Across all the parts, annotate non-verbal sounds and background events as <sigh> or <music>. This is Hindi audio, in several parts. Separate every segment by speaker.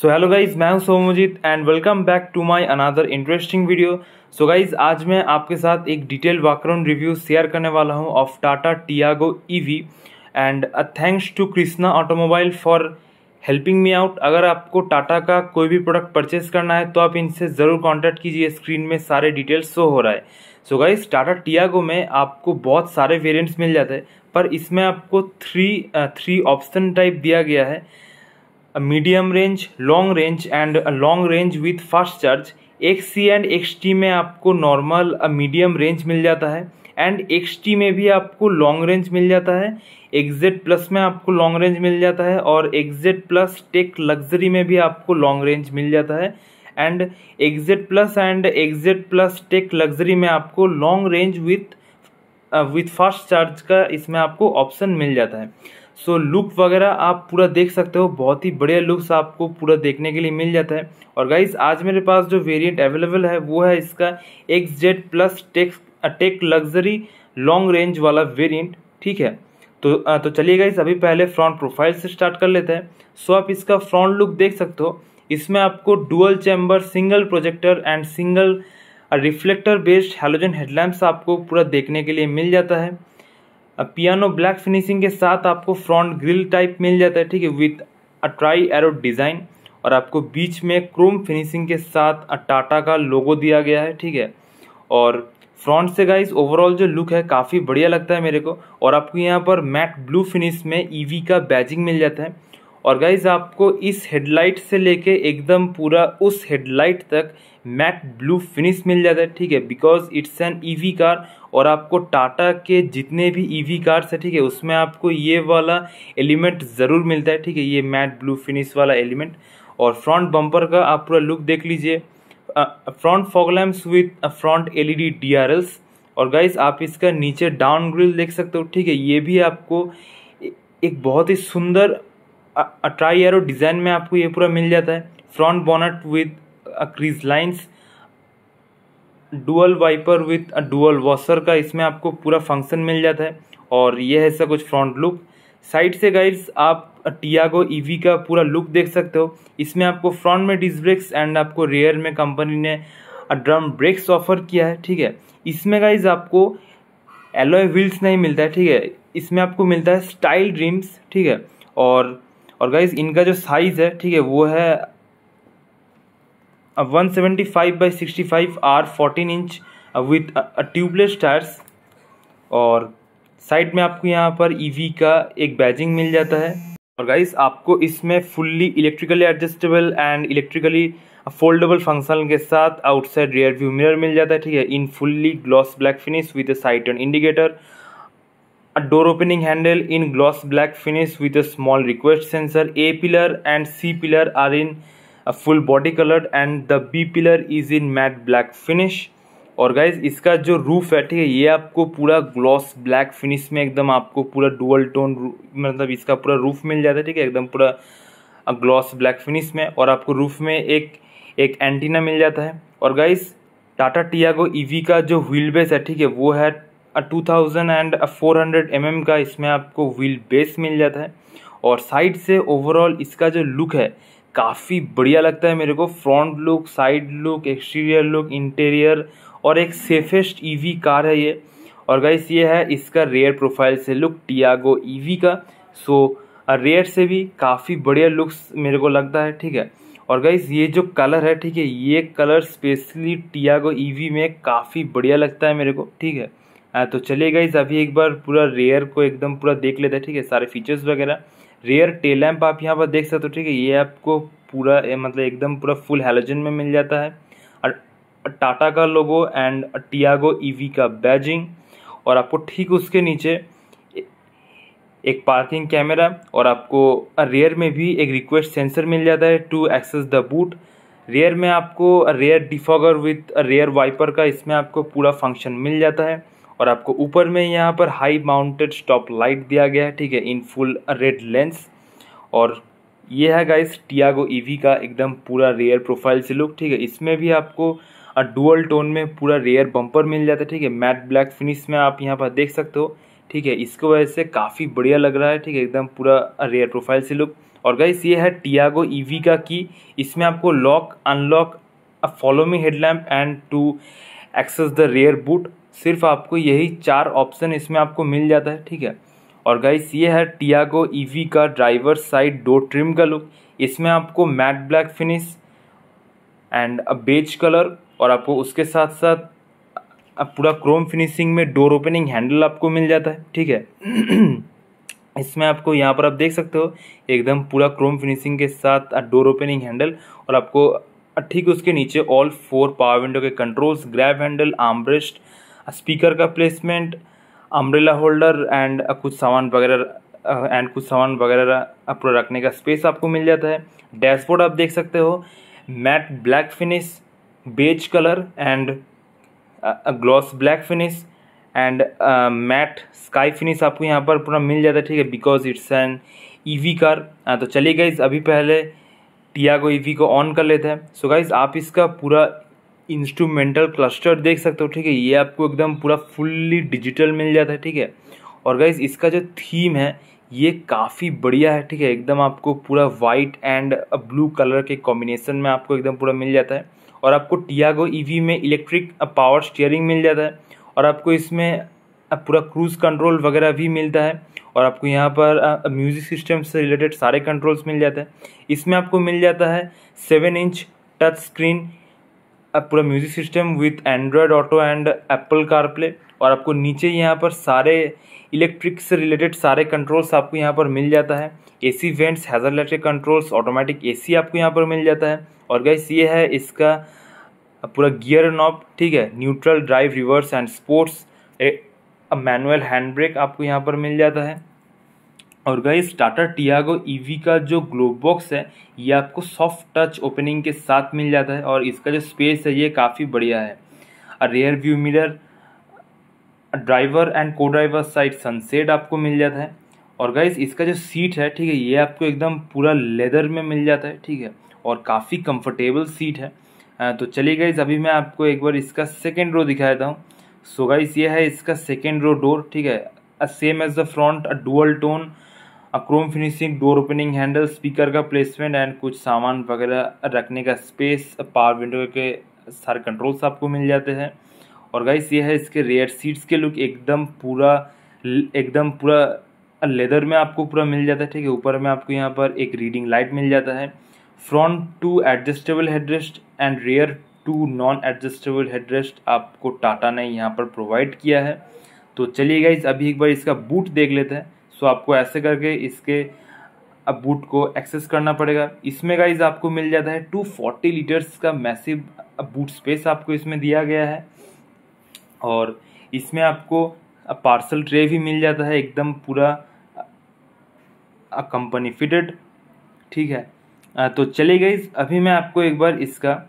Speaker 1: सो हेलो गाइज मैं हूं Somojit and welcome back to my another interesting video so guys आज मैं आपके साथ एक डिटेल वाकराउंड रिव्यू शेयर करने वाला हूं of Tata Tiago EV and thanks to Krishna automobile for helping me out अगर आपको टाटा का कोई भी प्रोडक्ट परचेस करना है तो आप इनसे ज़रूर कॉन्टैक्ट कीजिए स्क्रीन में सारे डिटेल्स शो हो रहा है सो गाइज टाटा टियागो में आपको बहुत सारे वेरियंट्स मिल जाते हैं पर इसमें आपको थ्री थ्री ऑप्शन टाइप दिया गया है medium range long range and long range with fast charge fast X C and X T में आपको नॉर्मल मीडियम रेंज मिल जाता है एंड एक्स टी में भी आपको लॉन्ग रेंज मिल जाता है एक्जेड प्लस में आपको लॉन्ग रेंज मिल जाता है और एक्जेड प्लस टेक लग्जरी में भी आपको लॉन्ग रेंज मिल जाता है and X Z plus and X Z plus tech luxury में आपको long range with with fast charge का इसमें आपको ऑप्शन मिल जाता है सो लुक वगैरह आप पूरा देख सकते हो बहुत ही बढ़िया लुक्स आपको पूरा देखने के लिए मिल जाता है और गाइज आज मेरे पास जो वेरिएंट अवेलेबल है वो है इसका X Z plus techs tech luxury long range वाला वेरिएंट ठीक है तो तो चलिए गाइज अभी पहले फ्रंट प्रोफाइल से स्टार्ट कर लेते हैं सो आप इसका फ्रंट लुक देख सकते हो इसमें आपको dual chamber single projector and single reflector based halogen headlamps आपको पूरा देखने के लिए मिल जाता है अब पियानो ब्लैक फिनिशिंग के साथ आपको फ्रंट ग्रिल टाइप मिल जाता है ठीक है with a tri arrow design और आपको बीच में क्रोम फिनिशिंग के साथ अ टाटा का लोगो दिया गया है ठीक है और फ्रंट से गाइस ओवरऑल जो लुक है काफ़ी बढ़िया लगता है मेरे को और आपको यहाँ पर मैट ब्लू फिनिश में ईवी e का बैजिंग मिल जाता है और गाइज आपको इस हेडलाइट से लेके एकदम पूरा उस हेडलाइट तक मैट ब्लू फिनिश मिल जाता है ठीक है because it's an EV car और आपको टाटा के जितने भी ईवी कार्स है ठीक है उसमें आपको ये वाला एलिमेंट ज़रूर मिलता है ठीक है ये मैट ब्लू फिनिश वाला एलिमेंट और फ्रंट बम्पर का आप पूरा लुक देख लीजिए front fog lamps with front L E D और गाइज आप इसका नीचे डाउन ग्रिल देख सकते हो ठीक है ये भी आपको एक बहुत ही सुंदर अट्राई एरो डिज़ाइन में आपको ये पूरा मिल जाता है front bonnet with crease lines dual wiper with dual washer का इसमें आपको पूरा फंक्शन मिल जाता है और ये है सब कुछ फ्रंट लुक साइड से गाइड्स आप टियागो ईवी e का पूरा लुक देख सकते हो इसमें आपको फ्रंट में डिस्क ब्रेक्स एंड आपको रेयर में कंपनी ने ड्रम ब्रेक्स ऑफर किया है ठीक है इसमें गाइज आपको एलोए व्हील्स नहीं मिलता है ठीक है इसमें आपको मिलता है स्टाइल ड्रीम्स ठीक है और और गाइज इनका जो साइज़ है ठीक है वो है अब one seventy five by sixty five R fourteen inch with tubeless tyres और साइड में आपको यहाँ पर ई e का एक बैजिंग मिल जाता है और गाइस आपको इसमें fully electrically adjustable and electrically foldable function के साथ आउटसाइड रियर व्यू मिरर मिल जाता है ठीक है in fully gloss black finish with side and indicator A door opening handle in gloss black finish with a small request sensor. A pillar and C pillar are in a full body colored and the B pillar is in matte black finish. और गाइज इसका जो रूफ है ठीक है ये आपको पूरा ग्लॉस ब्लैक फिनिश में एकदम आपको पूरा डुअल टोन मतलब इसका पूरा रूफ मिल जाता है ठीक है एकदम पूरा ग्लॉस ब्लैक फिनिश में और आपको रूफ में एक एक एंटीना मिल जाता है और गाइज टाटा टियागो ईवी का जो व्हील बेस है ठीक है वो है two thousand and four hundred M M का इसमें आपको व्हील बेस मिल जाता है और साइड से ओवरऑल इसका जो लुक है काफ़ी बढ़िया लगता है मेरे को front look side look exterior look interior और एक सेफेस्ट ईवी कार है ये और गाइस ये है इसका रेयर प्रोफाइल से लुक टियागो ईवी का सो रेयर से भी काफ़ी बढ़िया लुक्स मेरे को लगता है ठीक है और गाइस ये जो कलर है ठीक है ये कलर स्पेशली टियागो ईवी में काफ़ी बढ़िया लगता है मेरे को ठीक है तो चलिए गाइज अभी एक बार पूरा रेयर को एकदम पूरा देख लेते हैं ठीक है सारे फीचर्स वगैरह रेयर टेल लैम्प आप यहाँ पर देख सकते हो ठीक है ये आपको पूरा मतलब एकदम पूरा फुल हेलोजन में मिल जाता है और टाटा का लोगो एंड टियागो ईवी का बैजिंग और आपको ठीक उसके नीचे एक पार्किंग कैमरा और आपको रेयर में भी एक रिक्वेस्ट सेंसर मिल जाता है to access the boot rear में आपको rear defogger with rear wiper का इसमें आपको पूरा फंक्शन मिल जाता है और आपको ऊपर में यहाँ पर हाई माउंटेड स्टॉप लाइट दिया गया है ठीक है इन फुल रेड लेंस और ये है गाइस टियागो ईवी का एकदम पूरा रेयर प्रोफाइल से लुक ठीक है इसमें भी आपको डुअल टोन में पूरा रेयर बम्पर मिल जाता है ठीक है मैट ब्लैक फिनिश में आप यहाँ पर देख सकते हो ठीक है इसको वजह से काफ़ी बढ़िया लग रहा है ठीक है एकदम पूरा रेयर प्रोफाइल से लुक और गाइस ये है टियागो ईवी e का की इसमें आपको lock unlock follow me headlamp and to access the rear boot सिर्फ आपको यही चार ऑप्शन इसमें आपको मिल जाता है ठीक है और गाइस ये है टियागो ईवी का ड्राइवर साइड डो ट्रिम का लुक इसमें आपको matte black finish and a beige colour और आपको उसके साथ साथ पूरा क्रोम फिनिशिंग में डोर ओपनिंग हैंडल आपको मिल जाता है ठीक है <clears throat> इसमें आपको यहाँ पर आप देख सकते हो एकदम पूरा क्रोम फिनिशिंग के साथ डोर ओपनिंग हैंडल और आपको ठीक उसके नीचे ऑल फोर पावर विंडो के controls grab handle armrest speaker का प्लेसमेंट अम्ब्रेला होल्डर एंड कुछ सामान वगैरह एंड कुछ सामान वगैरह पूरा रखने का स्पेस आपको मिल जाता है डैशबोर्ड आप देख सकते हो matte black finish beige colour and gloss black finish and matte sky finish आपको यहाँ पर पूरा मिल जाता है ठीक है because it's an EV car तो चलिए गाइज अभी पहले टियागो ईवी e को ऑन कर लेते हैं सो so गाइज आप इसका पूरा इंस्ट्रूमेंटल क्लस्टर देख सकते हो ठीक है ये आपको एकदम पूरा फुल्ली डिजिटल मिल जाता है ठीक है और गाइज इसका जो थीम है ये काफ़ी बढ़िया है ठीक है एकदम आपको पूरा वाइट एंड ब्लू कलर के कॉम्बिनेशन में आपको एकदम पूरा मिल जाता है और आपको टियागो ई e में इलेक्ट्रिक पावर स्टीयरिंग मिल जाता है और आपको इसमें पूरा क्रूज़ कंट्रोल वगैरह भी मिलता है और आपको यहाँ पर म्यूज़िक सिस्टम से रिलेटेड सारे कंट्रोल्स मिल जाते हैं इसमें आपको मिल जाता है सेवन इंच टच स्क्रीन पूरा music system with Android Auto and Apple CarPlay और आपको नीचे यहाँ पर सारे इलेक्ट्रिक से रिलेटेड सारे कंट्रोल्स आपको यहाँ पर मिल जाता है AC vents hazard electric controls automatic AC आपको यहाँ पर मिल जाता है और गैस ये है इसका पूरा गियर नॉब ठीक है neutral drive reverse and sports manual hand brake आपको यहाँ पर मिल जाता है और गई टाटा टियागो ईवी का जो ग्लोब बॉक्स है ये आपको सॉफ्ट टच ओपनिंग के साथ मिल जाता है और इसका जो स्पेस है ये काफ़ी बढ़िया है rear view mirror driver and co driver side sunset आपको मिल जाता है और गाइज इसका जो सीट है ठीक है ये आपको एकदम पूरा लेदर में मिल जाता है ठीक है और काफ़ी कंफर्टेबल सीट है तो चलिए गाइस अभी मैं आपको एक बार इसका सेकेंड रो दिखा देता हूँ सो गाइस ये है इसका सेकेंड रो डोर ठीक है same as the front dual tone chrome finishing door opening handle speaker का प्लेसमेंट एंड कुछ सामान वगैरह रखने का स्पेस पावर विंडो के सारे कंट्रोल्स आपको मिल जाते हैं और गाइस ये है इसके रेयर सीट्स के लुक एकदम पूरा एकदम पूरा लेदर में आपको पूरा मिल जाता है ठीक है ऊपर में आपको यहाँ पर एक रीडिंग लाइट मिल जाता है front two adjustable headrest and rear two non adjustable headrest आपको टाटा ने यहाँ पर प्रोवाइड किया है तो चलिए गाइज अभी एक बार इसका बूट देख लेते हैं सो आपको ऐसे करके इसके अब बूट को एक्सेस करना पड़ेगा इसमें गाइज आपको मिल जाता है 240 लीटर्स का मैसिव बूट स्पेस आपको इसमें दिया गया है और इसमें आपको पार्सल ट्रे भी मिल जाता है एकदम पूरा कंपनी फिटेड ठीक है तो चले गई अभी मैं आपको एक बार इसका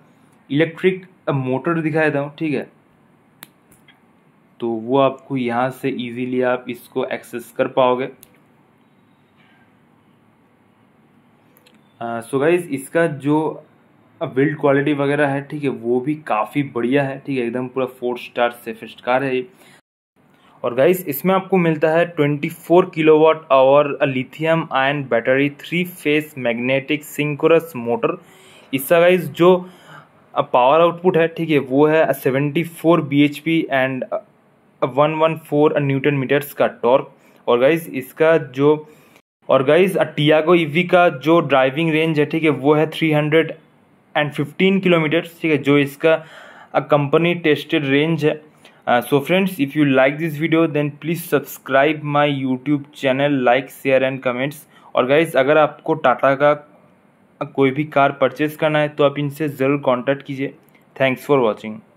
Speaker 1: इलेक्ट्रिक मोटर दिखा देता हूँ ठीक है तो वो आपको यहाँ से इजीली आप इसको एक्सेस कर पाओगे सो uh, गाइज so इसका जो बिल्ड uh, क्वालिटी वगैरह है ठीक है वो भी काफ़ी बढ़िया है ठीक है एकदम पूरा फोर स्टार सेफेस्ट कार है ये और गाइज इसमें आपको मिलता है 24 kilowatt hour lithium ion battery three phase magnetic synchronous motor इसका गाइज जो पावर uh, आउटपुट है ठीक है वो है 74 B and one one four newton metres का टॉर्क और गाइज इसका जो और गाइज टियागो ईवी का जो ड्राइविंग रेंज है ठीक है वो है three hundred and fifteen kilometres ठीक है जो इसका कंपनी टेस्टेड रेंज है so friends if you like this video then please subscribe my YouTube channel like share and comments और गाइज अगर आपको टाटा का कोई भी कार परचेज़ करना है तो आप इनसे ज़रूर कॉन्टैक्ट कीजिए थैंक्स फॉर वॉचिंग